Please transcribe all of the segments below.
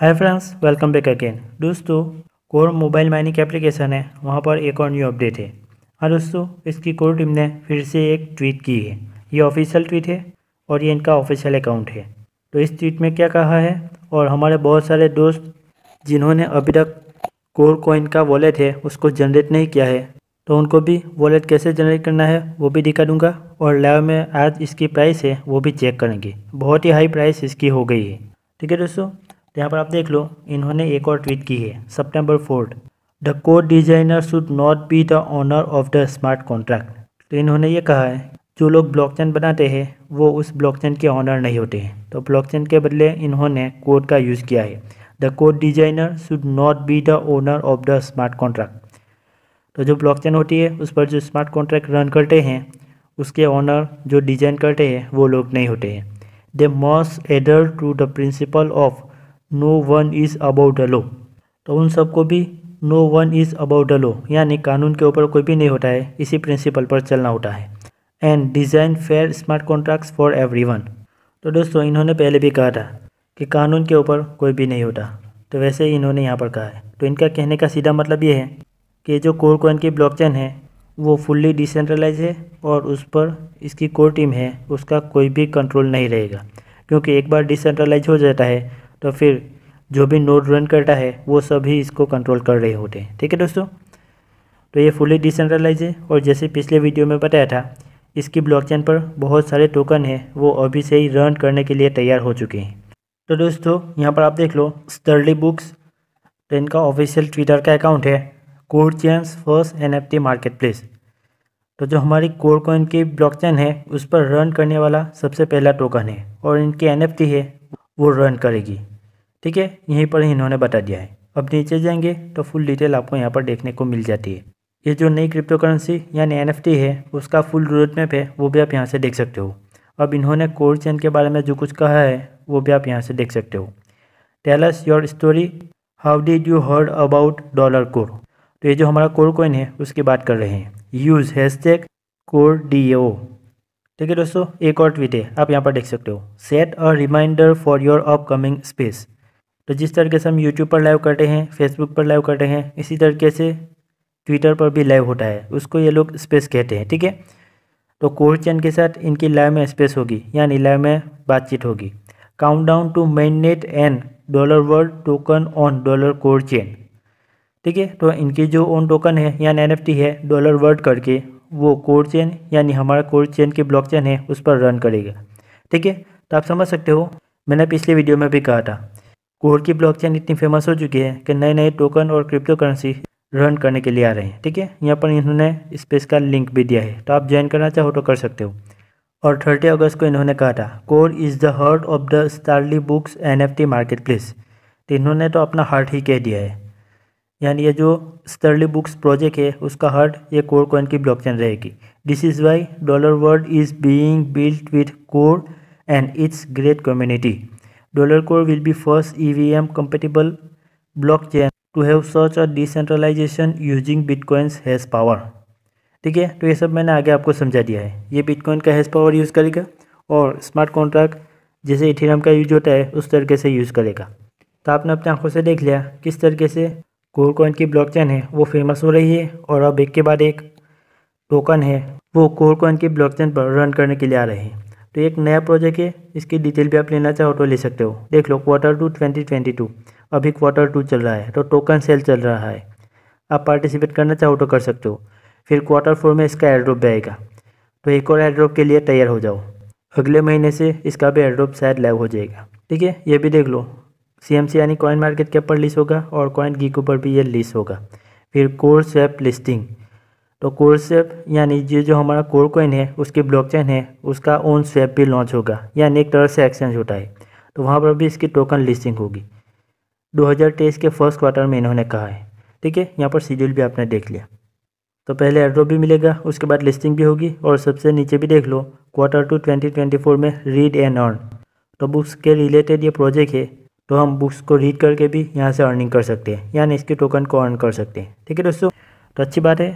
हाय friends welcome back again दोस्तों Core mobile mining application है वहाँ पर एक और न्यू अपडेट है हाँ दोस्तों इसकी कोर टीम ने फिर से एक ट्वीट की है ये ऑफिशियल ट्वीट है और ये इनका ऑफिशियल अकाउंट है तो इस ट्वीट में क्या कहा है और हमारे बहुत सारे दोस्त जिन्होंने अभी तक कोर कोइन का वॉलेट है उसको जनरेट नहीं किया है तो उनको भी वॉलेट कैसे जनरेट करना है वो भी दिखा दूंगा और लाइव में आज इसकी प्राइस है वो भी चेक करेंगे बहुत ही हाई प्राइस इसकी हो गई है ठीक है दोस्तों तो यहाँ पर आप देख लो इन्होंने एक और ट्वीट की है September fourth the code designer should not be the owner of the smart contract तो इन्होंने ये कहा है जो लोग ब्लॉकचेन बनाते हैं वो उस ब्लॉकचेन के ऑनर नहीं होते हैं तो ब्लॉकचेन के बदले इन्होंने कोड का यूज़ किया है the code designer should not be the owner of the smart contract तो जो ब्लॉकचेन होती है उस पर जो स्मार्ट कॉन्ट्रैक्ट रन करते हैं उसके ऑनर जो डिजाइन करते हैं वो लोग नहीं होते हैं they must adhere to the principle of no one is about law तो उन सबको भी no one is about law यानी कानून के ऊपर कोई भी नहीं होता है इसी प्रिंसिपल पर चलना होता है and design fair smart contracts for every तो दोस्तों इन्होंने पहले भी कहा था कि कानून के ऊपर कोई भी नहीं होता तो वैसे ही इन्होंने यहाँ पर कहा है तो इनका कहने का सीधा मतलब ये है कि जो कोर कोइन की ब्लॉकचेन है वो फुल्ली डिसेंट्रलाइज है और उस पर इसकी कोर टीम है उसका कोई भी कंट्रोल नहीं रहेगा क्योंकि एक बार डिसेंट्रलाइज हो जाता है तो फिर जो भी नोड रन करता है वो सभी इसको कंट्रोल कर रहे होते हैं ठीक है दोस्तों तो ये फुली डिसेंट्रलाइज है और जैसे पिछले वीडियो में बताया था इसकी ब्लॉकचेन पर बहुत सारे टोकन हैं वो अभी से ही रन करने के लिए तैयार हो चुके हैं तो दोस्तों यहाँ पर आप देख लो स्टर्ली बुक्स तो इनका ऑफिशियल ट्विटर का अकाउंट है Core chains first N F T market place तो जो हमारी कोर कोइन की ब्लॉकचेन है उस पर रन करने वाला सबसे पहला टोकन है और इनकी एन टी है वो रन करेगी ठीक है यहीं पर इन्होंने बता दिया है अब नीचे जाएंगे तो फुल डिटेल आपको यहाँ पर देखने को मिल जाती है ये जो नई क्रिप्टो करेंसी यानी एन है उसका फुल रोड मैप है वो भी आप यहाँ से देख सकते हो अब इन्होंने कोर चेन के बारे में जो कुछ कहा है वो भी आप यहाँ से देख सकते हो tell us your story how did you heard about dollar Core तो ये जो हमारा कोर कॉइन है उसकी बात कर रहे हैं use hashtag Core D O ठीक है दोस्तों एक और ट्वीट है आप यहाँ पर देख सकते हो set a reminder for your upcoming space तो जिस तरीके से हम यूट्यूब पर लाइव करते हैं फेसबुक पर लाइव करते हैं इसी तरीके से ट्विटर पर भी लाइव होता है उसको ये लोग स्पेस कहते हैं ठीक है तो कोर चैन के साथ इनकी लाइव में स्पेस होगी यानी लाइव में बातचीत होगी count down to main net and dollar world token on dollar Core chain ठीक है तो इनकी जो ऑन टोकन है यानी एन है डॉलर वर्ल्ड करके वो कोड चेन यानी हमारा कोड चेन की ब्लॉक चेन है उस पर रन करेगा ठीक है तो आप समझ सकते हो मैंने पिछले वीडियो में भी कहा था कोड की ब्लॉक चेन इतनी फेमस हो चुकी है कि नए नए टोकन और क्रिप्टो करेंसी रन करने के लिए आ रहे हैं ठीक है यहाँ पर इन्होंने स्पेस का लिंक भी दिया है तो आप ज्वाइन करना चाहो तो कर सकते हो और थर्टी अगस्त को इन्होंने कहा था Core is the heart of the Starly books N F T market place तो इन्होंने तो अपना हार्ट ही कह दिया है यानी ये जो स्टर्ली बुक्स प्रोजेक्ट है उसका हर्ट ये कोर कॉइन की ब्लॉकचेन रहेगी this is why dollar world is being built with Core and it's great community dollar Core will be first EVM block blockchain to have search और decentralization using bitcoins has power ठीक है तो ये सब मैंने आगे आपको समझा दिया है ये बिटकॉइन का हैज़ पावर यूज़ करेगा और स्मार्ट कॉन्ट्रैक्ट जैसे इथेरियम का यूज होता है उस तरीके से यूज़ करेगा तो आपने अपनी आंखों से देख लिया किस तरीके से कोरकॉइन कॉइन की ब्लॉकचेन है वो फेमस हो रही है और अब एक के बाद एक टोकन है वो कोर कॉइन की ब्लॉकचेन पर रन करने के लिए आ रहे हैं तो एक नया प्रोजेक्ट है इसकी डिटेल भी आप लेना चाहो तो ले सकते हो देख लो quarter two twenty twenty two अभी क्वार्टर टू चल रहा है तो टोकन सेल चल रहा है आप पार्टिसिपेट करना चाहो तो कर सकते हो फिर क्वार्टर फोर में इसका एयरड्रॉप भी आएगा तो एक और एयरड्रॉप के लिए तैयार हो जाओ अगले महीने से इसका भी एयरड्रॉप शायद लाइव हो जाएगा ठीक है ये भी देख लो सी यानी कॉइन मार्केट के ऊपर लिस्ट होगा और कॉइन गी के ऊपर भी ये लिस्ट होगा फिर कोर सेप लिस्टिंग तो कोर सेप यानी ये जो हमारा कोर कॉइन है उसकी ब्लॉकचेन है उसका ओन सेप भी लॉन्च होगा यानी एक तरह से एक्सचेंज होता है तो वहाँ पर भी इसकी टोकन लिस्टिंग होगी 2023 के फर्स्ट क्वार्टर में इन्होंने कहा है ठीक है यहाँ पर शेड्यूल भी आपने देख लिया तो पहले एड्रो भी मिलेगा उसके बाद लिस्टिंग भी होगी और सबसे नीचे भी देख लो क्वार्टर टू 2024 में रीड एंड अर्न तो बुक्स के रिलेटेड ये प्रोजेक्ट है तो हम बुक्स को रीड करके भी यहाँ से अर्निंग कर सकते हैं यानी इसके टोकन को अर्न कर सकते हैं ठीक है दोस्तों तो अच्छी बात है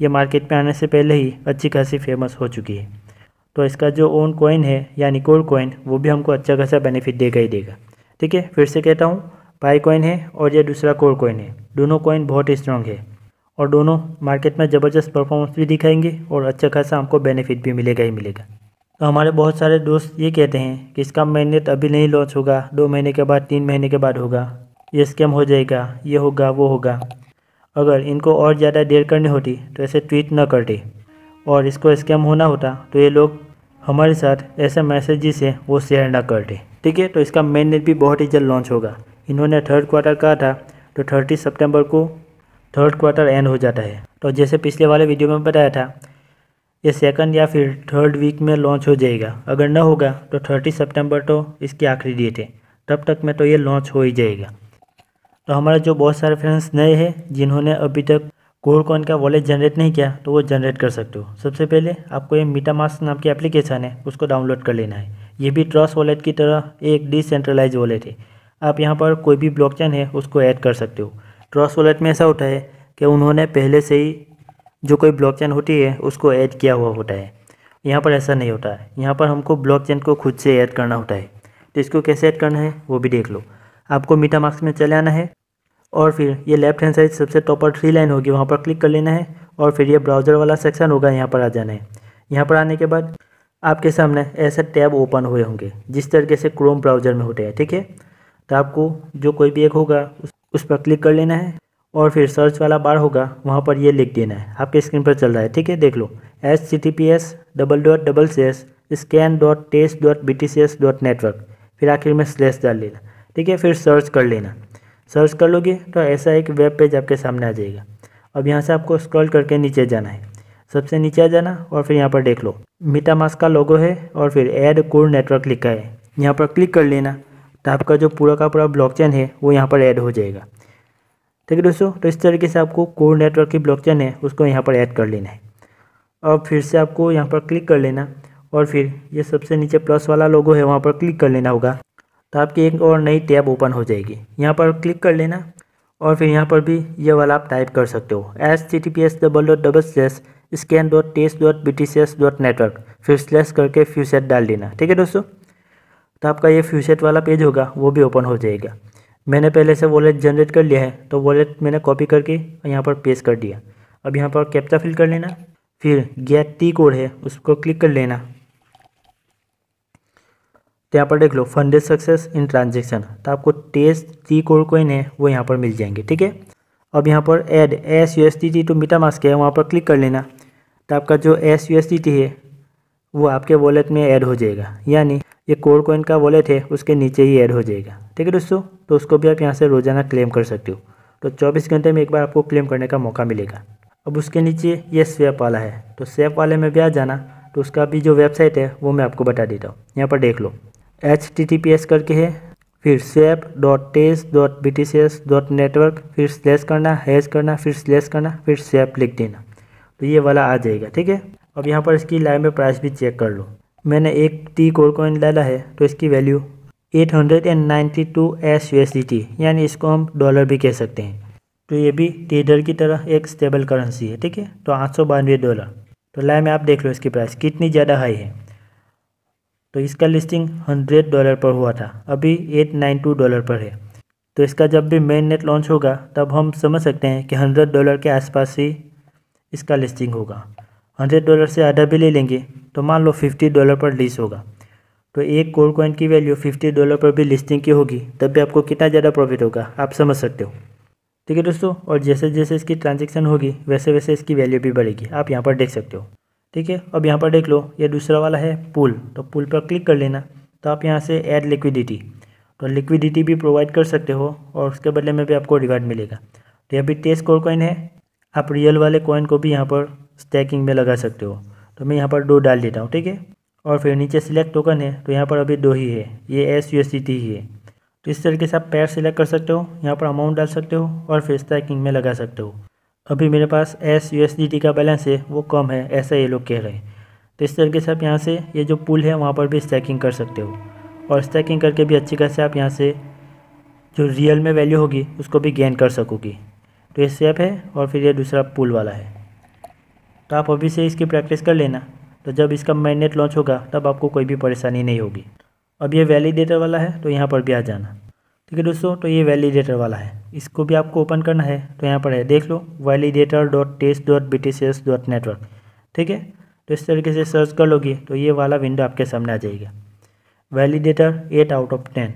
ये मार्केट में आने से पहले ही अच्छी खासी फेमस हो चुकी है तो इसका जो ओन कॉइन है यानी कोल कॉइन वो भी हमको अच्छा खासा बेनिफिट देगा ही देगा ठीक है फिर से कहता हूँ पाई कॉइन है और ये दूसरा कोल कॉइन है दोनों कॉइन बहुत स्ट्रांग है और दोनों मार्केट में ज़बरदस्त परफॉर्मेंस भी दिखाएंगे और अच्छा खासा हमको बेनिफिट भी मिलेगा ही मिलेगा तो हमारे बहुत सारे दोस्त ये कहते हैं कि इसका मैनेट तो अभी नहीं लॉन्च होगा दो महीने के बाद तीन महीने के बाद होगा ये स्कैम हो जाएगा ये होगा वो होगा अगर इनको और ज़्यादा देर करनी होती तो ऐसे ट्वीट न करते और इसको स्कैम होना होता तो ये लोग हमारे साथ ऐसे मैसेज से वो शेयर ना करते ठीक है तो इसका मैनेट नेट भी बहुत ही जल्द लॉन्च होगा इन्होंने थर्ड क्वार्टर कहा था तो थर्टी सितंबर को थर्ड क्वार्टर एंड हो जाता है तो जैसे पिछले वाले वीडियो में बताया था ये सेकंड या फिर थर्ड वीक में लॉन्च हो जाएगा अगर न होगा तो थर्टी सितंबर तो इसकी आखिरी डेट है तब तक में तो ये लॉन्च हो ही जाएगा तो हमारे जो बहुत सारे फ्रेंड्स नए हैं जिन्होंने अभी तक कोर कॉइन का वॉलेट जनरेट नहीं किया तो वो जनरेट कर सकते हो सबसे पहले आपको ये मीटा मास्क नाम की एप्लीकेशन है उसको डाउनलोड कर लेना है ये भी ट्रस्ट वॉलेट की तरह एक डिसेंट्रलाइज वॉलेट है आप यहाँ पर कोई भी ब्लॉकचेन है उसको ऐड कर सकते हो ट्रस्ट वॉलेट में ऐसा होता है कि उन्होंने पहले से ही जो कोई ब्लॉकचेन होती है उसको ऐड किया हुआ होता है यहाँ पर ऐसा नहीं होता है यहाँ पर हमको ब्लॉकचेन को खुद से ऐड करना होता है तो इसको कैसे ऐड करना है वो भी देख लो आपको मीटा मार्क्स में चले आना है और फिर ये लेफ्ट हैंड साइड सबसे टॉप पर थ्री लाइन होगी वहाँ पर क्लिक कर लेना है और फिर ये ब्राउज़र वाला सेक्शन होगा यहाँ पर आ जाना है यहाँ पर आने के बाद आपके सामने ऐसे टैब ओपन हुए होंगे जिस तरीके से क्रोम ब्राउज़र में होते हैं ठीक है तो आपको जो कोई भी एक होगा उस, उस पर क्लिक कर लेना है और फिर सर्च वाला बार होगा वहाँ पर ये लिख देना है आपके स्क्रीन पर चल रहा है ठीक है देख लो H C T P S double dot double C S scan dot test dot B T C S dot network फिर आखिर में स्लेस डाल लेना ठीक है फिर सर्च कर लेना सर्च कर लोगे तो ऐसा एक वेब पेज आपके सामने आ जाएगा अब यहाँ से आपको स्क्रॉल करके नीचे जाना है सबसे नीचे आ जाना और फिर यहाँ पर देख लो मीटा मास्क का लोगो है और फिर एड कोर नेटवर्क लिखा है यहाँ पर क्लिक कर लेना तो आपका जो पूरा का पूरा ब्लॉकचेन है वो यहाँ पर ऐड हो जाएगा ठीक है दोस्तों तो इस तरीके से आपको कोर नेटवर्क की ब्लॉक है उसको यहाँ पर ऐड कर लेना है अब फिर से आपको यहाँ पर क्लिक कर लेना और फिर ये सबसे नीचे प्लस वाला लोगो है वहाँ पर क्लिक कर लेना होगा तो आपकी एक और नई टैब ओपन हो जाएगी यहाँ पर क्लिक कर लेना और फिर यहाँ पर भी ये वाला आप टाइप कर सकते हो S T T P S double dot double slash scan dot test dot B T C S dot network फिर स्लेस करके फ्यूसेट डाल देना ठीक है दोस्तों तो आपका ये फ्यूसेट वाला पेज होगा वो भी ओपन हो जाएगा मैंने पहले से वॉलेट जनरेट कर लिया है तो वॉलेट मैंने कॉपी करके यहाँ पर पेस्ट कर दिया अब यहाँ पर कैप्चा फिल कर लेना फिर गैप टी कोड है उसको क्लिक कर लेना तो यहाँ पर देख लो फंडेड सक्सेस इन ट्रांजेक्शन तो आपको टेस्ट टी कोड कोइन है वो यहाँ पर मिल जाएंगे ठीक है अब यहाँ पर add S U S T T to MetaMask है वहाँ पर क्लिक कर लेना तो आपका जो S U S T T है वो आपके वॉलेट में ऐड हो जाएगा यानी ये कोर कोइन का वॉलेट है उसके नीचे ही ऐड हो जाएगा ठीक है दोस्तों तो उसको भी आप यहाँ से रोज़ाना क्लेम कर सकते हो तो चौबीस घंटे में एक बार आपको क्लेम करने का मौका मिलेगा अब उसके नीचे ये स्वेप वाला है तो स्वेप वाले में भी आ जाना तो उसका भी जो वेबसाइट है वो मैं आपको बता देता हूँ यहाँ पर देख लो H T T P S करके है फिर swap dot test dot B T C S dot network फिर स्लेस करना हैज करना फिर स्लेस करना फिर स्वेप लिख देना तो ये वाला आ जाएगा ठीक है अब यहाँ पर इसकी लाइव में प्राइस भी चेक कर लो मैंने एक टी कोर कॉइन डाला है तो इसकी वैल्यू 892 एस टी यानी इसको हम डॉलर भी कह सकते हैं तो ये भी टीडर की तरह एक स्टेबल करेंसी है ठीक है तो आठ डॉलर तो लाइव में आप देख लो इसकी प्राइस कितनी ज़्यादा हाई है तो इसका लिस्टिंग हंड्रेड डॉलर पर हुआ था अभी एट नाइन टू डॉलर पर है तो इसका जब भी मेन नेट लॉन्च होगा तब हम समझ सकते हैं कि हंड्रेड डॉलर के आसपास ही इसका लिस्टिंग होगा हंड्रेड डॉलर से आधा भी ले लेंगे तो मान लो फिफ्टी डॉलर पर लीज होगा तो एक कोर कॉइन की वैल्यू फिफ्टी डॉलर पर भी लिस्टिंग की होगी तब भी आपको कितना ज़्यादा प्रॉफिट होगा आप समझ सकते हो ठीक है दोस्तों और जैसे जैसे इसकी ट्रांजेक्शन होगी वैसे वैसे इसकी वैल्यू भी बढ़ेगी आप यहाँ पर देख सकते हो ठीक है अब यहाँ पर देख लो ये दूसरा वाला है पुल तो पुल पर क्लिक कर लेना तो आप यहाँ से एड लिक्विडिटी तो लिक्विडिटी भी प्रोवाइड कर सकते हो और उसके बदले में भी आपको रिवार्ड मिलेगा तो ये अभी टेस्ट कोर कॉइन है आप रियल वाले कॉइन को भी यहाँ पर स्टैकिंग में लगा सकते हो तो मैं यहाँ पर दो डाल देता हूँ ठीक है और फिर नीचे सिलेक्ट टोकन है तो यहाँ पर अभी दो ही है ये एस यू ही है तो इस तरीके से आप पैर सिलेक्ट कर सकते हो यहाँ पर अमाउंट डाल सकते हो और फिर स्टैकिंग में लगा सकते हो अभी मेरे पास एस यू का बैलेंस है वो कम है ऐसा ये लोग कह रहे हैं तो इस तरीके से आप यहाँ से ये जो पुल है वहाँ पर भी स्टैकिंग कर सकते हो और स्टैकिंग करके भी अच्छी खासी आप यहाँ से जो रियल में वैल्यू होगी उसको भी गेन कर सकोगी तो ये सेप है और फिर ये दूसरा पुल वाला है तो आप अभी से इसकी प्रैक्टिस कर लेना तो जब इसका मैगनेट लॉन्च होगा तब आपको कोई भी परेशानी नहीं होगी अब ये वैलीडेटर वाला है तो यहाँ पर भी आ जाना ठीक है दोस्तों तो ये वैलीडेटर वाला है इसको भी आपको ओपन करना है तो यहाँ पर है देख लो validator dot test dot B T C S dot network ठीक है तो इस तरीके से सर्च कर लोगे तो ये वाला विंडो आपके सामने आ जाएगा validator eight out of ten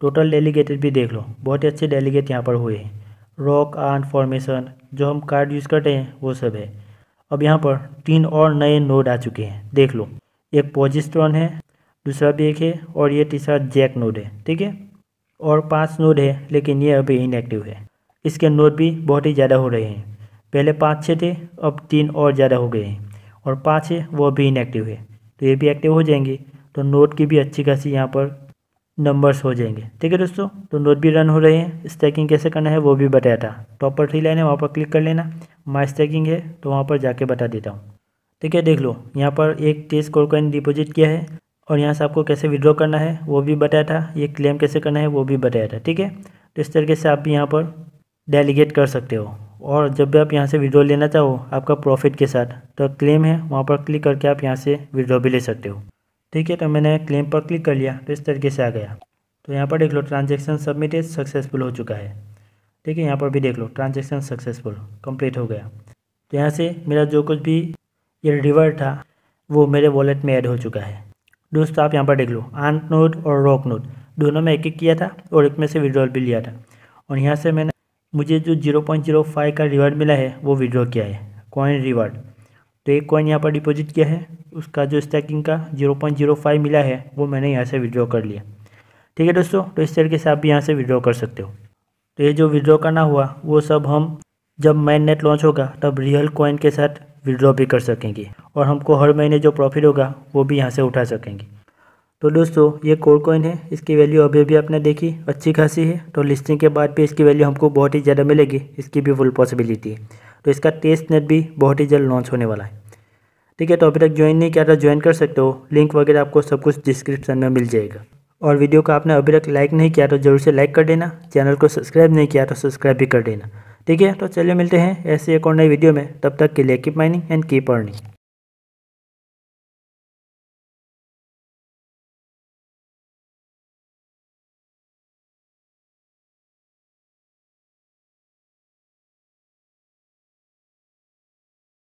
total delegated भी देख लो बहुत ही अच्छे डेलीगेट यहाँ पर हुए हैं रॉक आन फॉर्मेशन जो हम कार्ड यूज़ करते हैं वो सब है अब यहाँ पर तीन और नए नोड आ चुके हैं देख लो एक पॉजिस्ट्रॉन है दूसरा भी एक है और ये तीसरा जैक नोड है ठीक है और पांच नोड है लेकिन ये अभी इनएक्टिव है इसके नोड भी बहुत ही ज़्यादा हो रहे हैं पहले पाँच छः थे अब तीन और ज़्यादा हो गए हैं और पाँच है वो अभी इनएक्टिव है तो ये भी एक्टिव हो जाएंगे तो नोट की भी अच्छी खासी यहाँ पर नंबर्स हो जाएंगे ठीक है दोस्तों तो नोट भी रन हो रहे हैं स्टैकिंग कैसे करना है वो भी बताया था टॉप पर थ्री लाइन है वहाँ पर क्लिक कर लेना माई स्टैकिंग है तो वहाँ पर जाके बता देता हूँ ठीक है देख लो यहाँ पर एक तेईस कोर कॉइन डिपोजिट किया है और यहाँ से आपको कैसे विड्रॉ करना है वो भी बताया था ये क्लेम कैसे करना है वो भी बताया था ठीक है तो इस तरीके से आप भी यहाँ पर डेलीगेट कर सकते हो और जब भी आप यहाँ से विड्रॉ लेना चाहो आपका प्रॉफिट के साथ तो क्लेम है वहाँ पर क्लिक करके आप यहाँ से विड्रॉ भी ले सकते हो ठीक है तो मैंने क्लेम पर क्लिक कर लिया तो इस तरीके से आ गया तो यहाँ पर देख लो ट्रांजेक्शन सबमिटेड सक्सेसफुल हो चुका है ठीक है यहाँ पर भी देख लो ट्रांजेक्शन सक्सेसफुल कम्प्लीट हो गया तो यहाँ से मेरा जो कुछ भी ये रिवर था वो मेरे वॉलेट में ऐड हो चुका है दोस्तों आप यहाँ पर देख लो आंट नोट और रॉक नोट दोनों में एक एक किया था और एक में से विड्रॉल भी लिया था और यहाँ से मैंने मुझे जो 0.05 का रिवार्ड मिला है वो विड्रॉ किया है कॉइन रिवार्ड तो एक कॉइन यहाँ पर डिपॉजिट किया है उसका जो स्टैकिंग का जीरो पॉइंट जीरो फाइव मिला है वो मैंने यहाँ से विड्रॉ कर लिया ठीक है दोस्तों तो इस तरीके से आप भी यहाँ से विड्रॉ कर सकते हो तो ये जो विड्रॉ करना हुआ वो सब हम जब मैन नेट लॉन्च होगा तब रियल कॉइन के साथ विड्रॉ भी कर सकेंगे और हमको हर महीने जो प्रॉफिट होगा वो भी यहाँ से उठा सकेंगे तो दोस्तों ये कोर कॉइन है इसकी वैल्यू अभी भी आपने देखी अच्छी खासी है तो लिस्टिंग के बाद भी इसकी वैल्यू हमको बहुत ही ज़्यादा मिलेगी इसकी भी फुल पॉसिबिलिटी है तो इसका टेस्ट नेट भी बहुत ही जल्द लॉन्च होने वाला है ठीक है तो अभी तक ज्वाइन नहीं किया था ज्वाइन कर सकते हो लिंक वगैरह आपको सब कुछ डिस्क्रिप्शन में मिल जाएगा और वीडियो को आपने अभी तक लाइक नहीं किया तो जरूर से लाइक कर देना चैनल को सब्सक्राइब नहीं किया तो सब्सक्राइब भी कर देना ठीक है तो चलिए मिलते हैं ऐसे एक और नई वीडियो में तब तक के लिए keep mining and keep earning